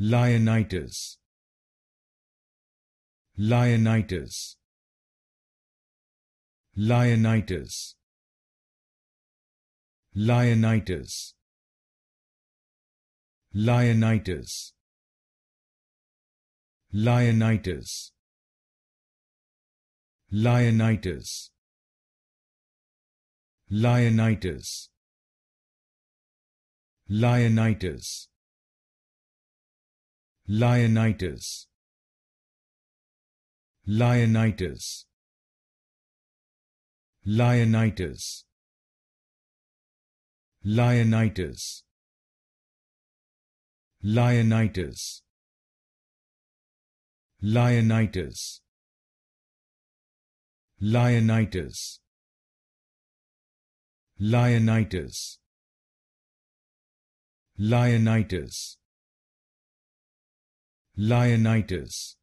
Lionitis. Lionitis. Lionitis. Lionitis. Lionitis. Lionitis. Lionitis. Lionitis. Lionitis. Lionitis. Lionitis. Lionitis. Lionitis. Lionitis. Lionitis. Lionitis. Lionitis. Lionitis. Lionitis.